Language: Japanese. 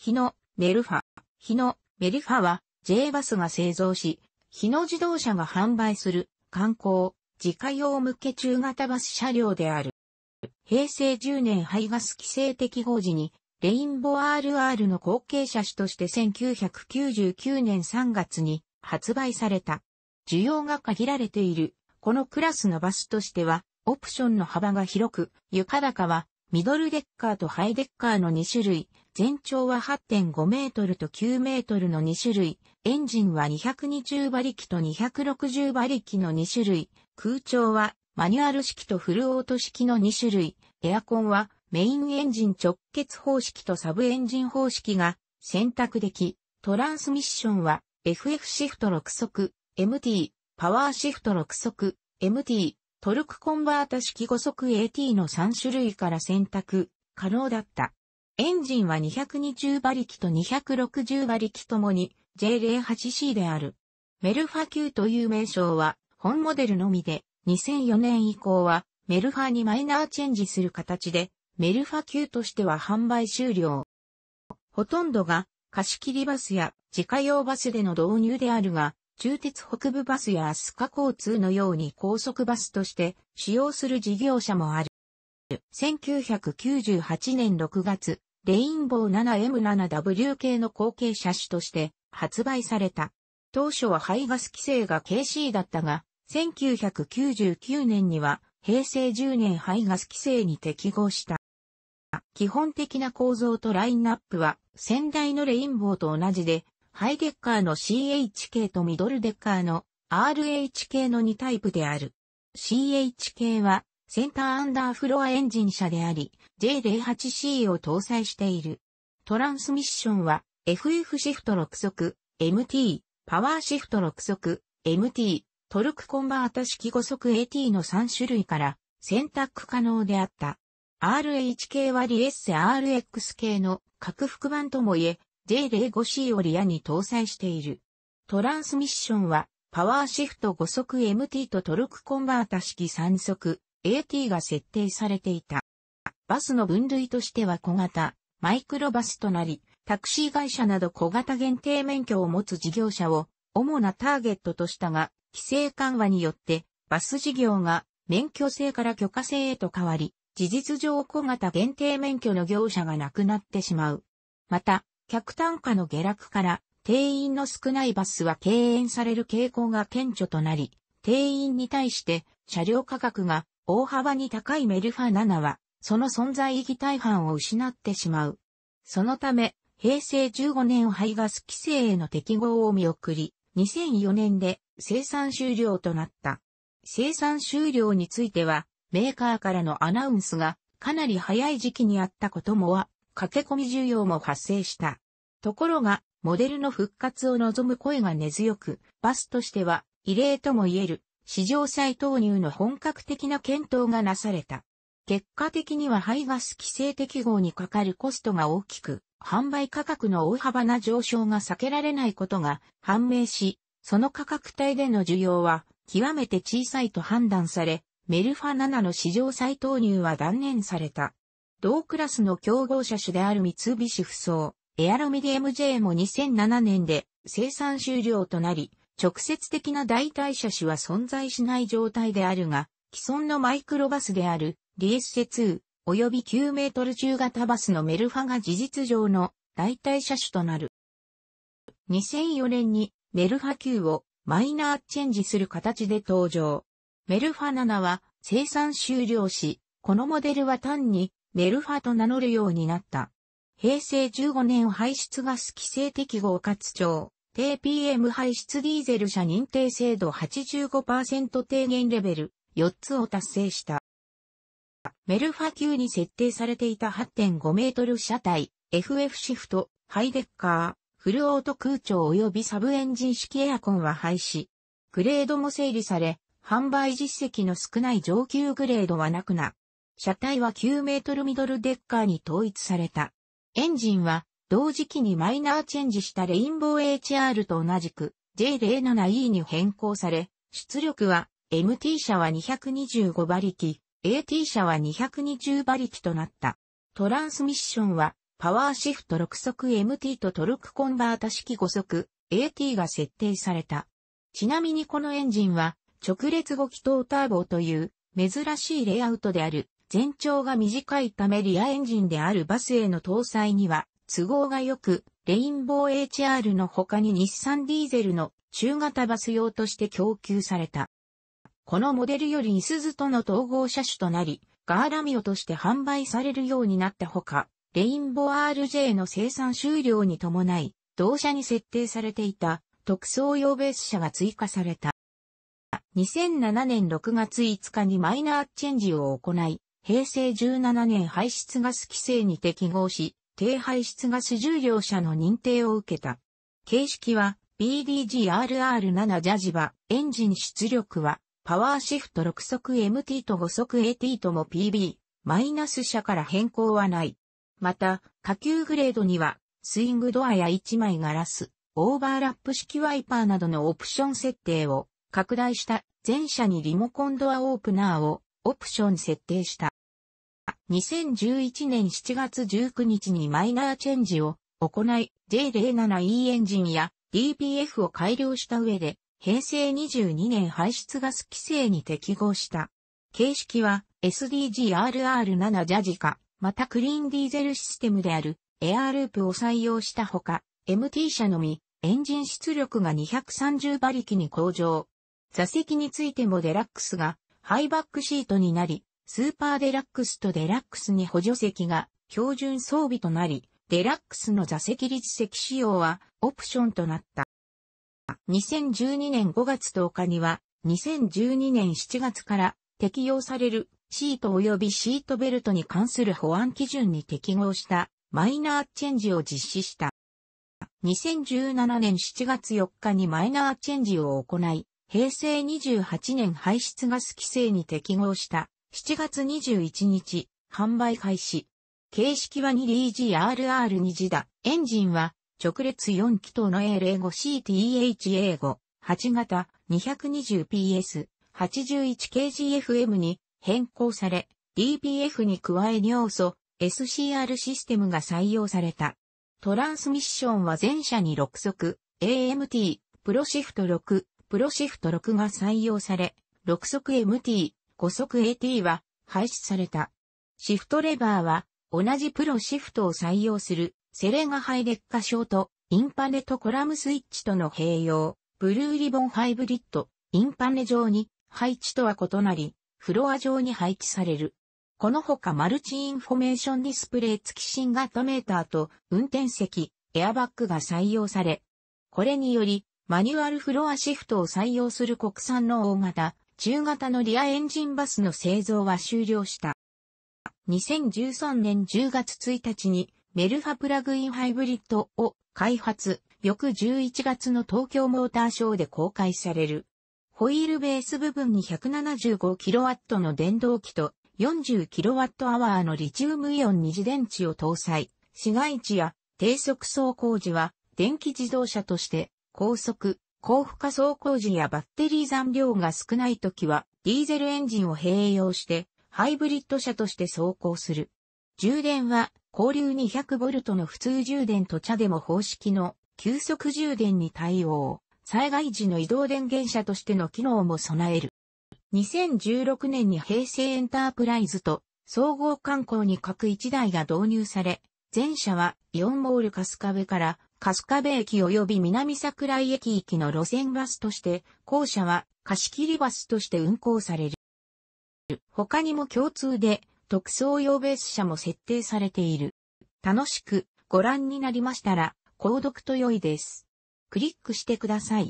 日野メルファ。日野メルファは J バスが製造し、日野自動車が販売する観光、自家用向け中型バス車両である。平成10年排ガス規制適合時に、レインボー RR の後継車種として1999年3月に発売された。需要が限られている、このクラスのバスとしては、オプションの幅が広く、床高はミドルデッカーとハイデッカーの2種類、全長は8.5メートルと9メートルの2種類、エンジンは220馬力と260馬力の2種類、空調はマニュアル式とフルオート式の2種類、エアコンはメインエンジン直結方式とサブエンジン方式が選択でき、トランスミッションは FF シフト6速、MT、パワーシフト6速、MT、トルクコンバータ式5速 AT の3種類から選択可能だった。エンジンは220馬力と260馬力ともに J08C である。メルファ級という名称は本モデルのみで2004年以降はメルファにマイナーチェンジする形でメルファ級としては販売終了。ほとんどが貸し切りバスや自家用バスでの導入であるが中鉄北部バスやアスカ交通のように高速バスとして使用する事業者もある。1998年6月、レインボー 7M7W 系の後継車種として発売された。当初は排ガス規制が KC だったが、1999年には平成10年排ガス規制に適合した。基本的な構造とラインナップは先代のレインボーと同じでハイデッカーの CHK とミドルデッカーの RHK の2タイプである。CHK はセンターアンダーフロアエンジン車であり、J08C を搭載している。トランスミッションは FF シフト6速、MT、パワーシフト6速、MT、トルクコンバータ式5速 AT の3種類から選択可能であった。RHK はリエッセ RX 系の拡幅版ともいえ、J05C をリアに搭載している。トランスミッションは、パワーシフト5速 MT とトルクコンバータ式3速 AT が設定されていた。バスの分類としては小型、マイクロバスとなり、タクシー会社など小型限定免許を持つ事業者を主なターゲットとしたが、規制緩和によってバス事業が免許制から許可制へと変わり、事実上小型限定免許の業者がなくなってしまう。また、客単価の下落から定員の少ないバスは敬遠される傾向が顕著となり、定員に対して車両価格が大幅に高いメルファ7は、その存在意義大半を失ってしまう。そのため、平成15年排ガス規制への適合を見送り、2004年で生産終了となった。生産終了については、メーカーからのアナウンスがかなり早い時期にあったこともは、駆け込み需要も発生した。ところが、モデルの復活を望む声が根強く、バスとしては異例とも言える、市場再投入の本格的な検討がなされた。結果的には排ガス規制適合にかかるコストが大きく、販売価格の大幅な上昇が避けられないことが判明し、その価格帯での需要は極めて小さいと判断され、メルファ7の市場再投入は断念された。同クラスの競合車種である三菱不走、エアロミディ MJ も2007年で生産終了となり、直接的な代替車種は存在しない状態であるが、既存のマイクロバスであるリエ s セ2及び9メートル中型バスのメルファが事実上の代替車種となる。2004年にメルファ9をマイナーチェンジする形で登場。メルファ7は生産終了し、このモデルは単にメルファと名乗るようになった。平成15年排出ガス規制適合かつ庁、TPM 排出ディーゼル車認定制度85%低減レベル4つを達成した。メルファ級に設定されていた8.5メートル車体、FF シフト、ハイデッカー、フルオート空調及びサブエンジン式エアコンは廃止。グレードも整理され、販売実績の少ない上級グレードはなくな車体は9メートルミドルデッカーに統一された。エンジンは同時期にマイナーチェンジしたレインボー HR と同じく J07E に変更され、出力は MT 車は225馬力、AT 車は220馬力となった。トランスミッションはパワーシフト6速 MT とトルクコンバータ式5速 AT が設定された。ちなみにこのエンジンは直列5気筒ターボという珍しいレイアウトである。全長が短いためリアエンジンであるバスへの搭載には都合が良く、レインボー HR の他に日産ディーゼルの中型バス用として供給された。このモデルよりイスズとの統合車種となり、ガーラミオとして販売されるようになったほか、レインボー RJ の生産終了に伴い、同社に設定されていた特装用ベース車が追加された。2007年6月5日にマイナーチェンジを行い、平成17年排出ガス規制に適合し、低排出ガス重量者の認定を受けた。形式は BDGRR7 ジャジバ、エンジン出力は、パワーシフト6速 MT と5速 AT とも PB、マイナス車から変更はない。また、下級グレードには、スイングドアや1枚ガラス、オーバーラップ式ワイパーなどのオプション設定を拡大した全車にリモコンドアオープナーをオプション設定した。2011年7月19日にマイナーチェンジを行い、J07E エンジンや DPF を改良した上で、平成22年排出ガス規制に適合した。形式は SDGRR7 ジャジカ、またクリーンディーゼルシステムであるエアーループを採用したほか、MT 車のみ、エンジン出力が230馬力に向上。座席についてもデラックスがハイバックシートになり、スーパーデラックスとデラックスに補助席が標準装備となり、デラックスの座席立席仕様はオプションとなった。2012年5月10日には、2012年7月から適用されるシート及びシートベルトに関する保安基準に適合したマイナーチェンジを実施した。2017年7月4日にマイナーチェンジを行い、平成28年排出ガス規制に適合した7月21日、販売開始。形式は 2DGRR2 次だ。エンジンは直列4気筒の A05CTHA5 8型 220PS 81kgfm に変更され、DPF に加え尿素 SCR システムが採用された。トランスミッションは全車に6速 AMT プロシフト6プロシフト6が採用され、6速 MT 5速 AT は廃止された。シフトレバーは同じプロシフトを採用するセレガハイ劣化症とインパネとコラムスイッチとの併用、ブルーリボンハイブリッド、インパネ上に配置とは異なり、フロア上に配置される。このほかマルチインフォメーションディスプレイ付き新型メーターと運転席、エアバッグが採用され、これによりマニュアルフロアシフトを採用する国産の大型中型のリアエンジンバスの製造は終了した。2013年10月1日にメルファプラグインハイブリッドを開発、翌11月の東京モーターショーで公開される。ホイールベース部分に 175kW の電動機と 40kWh のリチウムイオン二次電池を搭載。市街地や低速走行時は電気自動車として高速、高負荷走行時やバッテリー残量が少ない時は、ディーゼルエンジンを併用して、ハイブリッド車として走行する。充電は、交流 200V の普通充電と茶でも方式の急速充電に対応。災害時の移動電源車としての機能も備える。2016年に平成エンタープライズと総合観光に各1台が導入され、全車はイオンモールカス。壁から春日部駅及び南桜井駅行きの路線バスとして、校舎は貸切バスとして運行される。他にも共通で特装用ベース車も設定されている。楽しくご覧になりましたら、購読と良いです。クリックしてください。